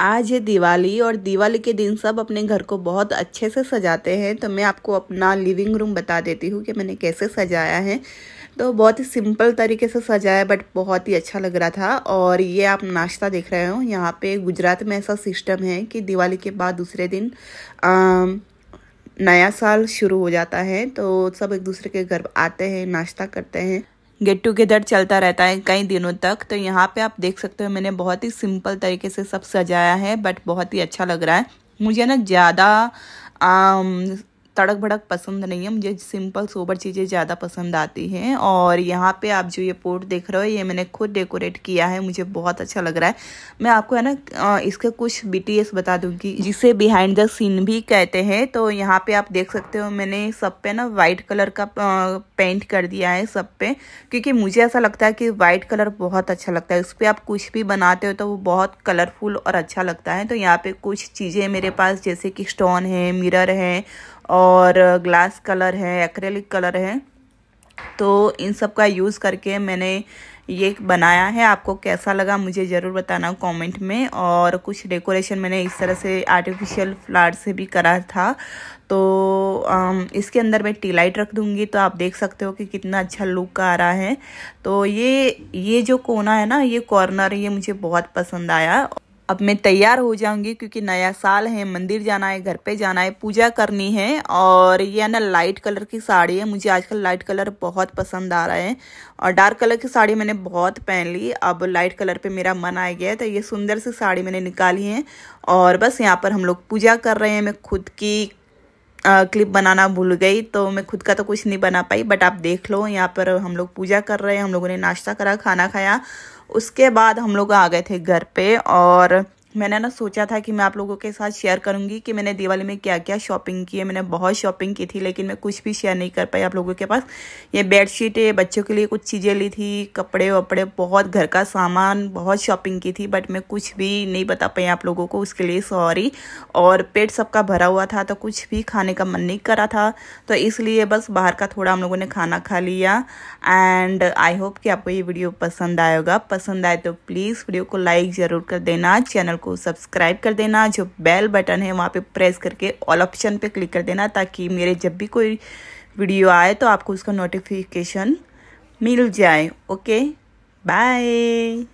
आज है दिवाली और दिवाली के दिन सब अपने घर को बहुत अच्छे से सजाते हैं तो मैं आपको अपना लिविंग रूम बता देती हूँ कि मैंने कैसे सजाया है तो बहुत ही सिंपल तरीके से सजाया बट बहुत ही अच्छा लग रहा था और ये आप नाश्ता देख रहे हो यहाँ पे गुजरात में ऐसा सिस्टम है कि दिवाली के बाद दूसरे दिन आ, नया साल शुरू हो जाता है तो सब एक दूसरे के घर आते हैं नाश्ता करते हैं गेट टुगेदर चलता रहता है कई दिनों तक तो यहाँ पे आप देख सकते हो मैंने बहुत ही सिंपल तरीके से सब सजाया है बट बहुत ही अच्छा लग रहा है मुझे ना ज़्यादा um, तड़क भड़क पसंद नहीं है मुझे सिंपल सोबर चीज़ें ज़्यादा पसंद आती हैं और यहाँ पे आप जो ये पोर्ट देख रहे हो ये मैंने खुद डेकोरेट किया है मुझे बहुत अच्छा लग रहा है मैं आपको है ना इसके कुछ बीटीएस बता दूंगी जिसे बिहाइंड द सीन भी कहते हैं तो यहाँ पे आप देख सकते हो मैंने सब पे ना वाइट कलर का पेंट कर दिया है सब पे क्योंकि मुझे ऐसा लगता है कि वाइट कलर बहुत अच्छा लगता है उस पर आप कुछ भी बनाते हो तो वो बहुत कलरफुल और अच्छा लगता है तो यहाँ पे कुछ चीज़ें मेरे पास जैसे कि स्टोन है मिरर है और ग्लास कलर है एक्रेलिक कलर है तो इन सब का यूज़ करके मैंने ये बनाया है आपको कैसा लगा मुझे ज़रूर बताना कमेंट में और कुछ डेकोरेशन मैंने इस तरह से आर्टिफिशियल फ्लावर से भी करा था तो इसके अंदर मैं टी लाइट रख दूँगी तो आप देख सकते हो कि कितना अच्छा लुक आ रहा है तो ये ये जो कोना है ना ये कॉर्नर ये मुझे बहुत पसंद आया अब मैं तैयार हो जाऊंगी क्योंकि नया साल है मंदिर जाना है घर पे जाना है पूजा करनी है और ये है ना लाइट कलर की साड़ी है मुझे आजकल लाइट कलर बहुत पसंद आ रहा है और डार्क कलर की साड़ी मैंने बहुत पहन ली अब लाइट कलर पे मेरा मन आ गया है तो ये सुंदर सी साड़ी मैंने निकाली है और बस यहाँ पर हम लोग पूजा कर रहे हैं मैं खुद की क्लिप बनाना भूल गई तो मैं खुद का तो कुछ नहीं बना पाई बट आप देख लो यहाँ पर हम लोग पूजा कर रहे हैं हम लोगों ने नाश्ता करा खाना खाया उसके बाद हम लोग आ गए थे घर पे और मैंने ना सोचा था कि मैं आप लोगों के साथ शेयर करूंगी कि मैंने दिवाली में क्या क्या शॉपिंग की है मैंने बहुत शॉपिंग की थी लेकिन मैं कुछ भी शेयर नहीं कर पाई आप लोगों के पास ये बेडशीट है बच्चों के लिए कुछ चीज़ें ली थी कपड़े वपड़े बहुत घर का सामान बहुत शॉपिंग की थी बट मैं कुछ भी नहीं बता पाई आप लोगों को उसके लिए सॉरी और पेट सबका भरा हुआ था तो कुछ भी खाने का मन नहीं करा था तो इसलिए बस बाहर का थोड़ा हम लोगों ने खाना खा लिया एंड आई होप कि आपको ये वीडियो पसंद आएगा पसंद आए तो प्लीज़ वीडियो को लाइक ज़रूर कर देना चैनल को सब्सक्राइब कर देना जो बेल बटन है वहाँ पे प्रेस करके ऑल ऑप्शन पे क्लिक कर देना ताकि मेरे जब भी कोई वीडियो आए तो आपको उसका नोटिफिकेशन मिल जाए ओके बाय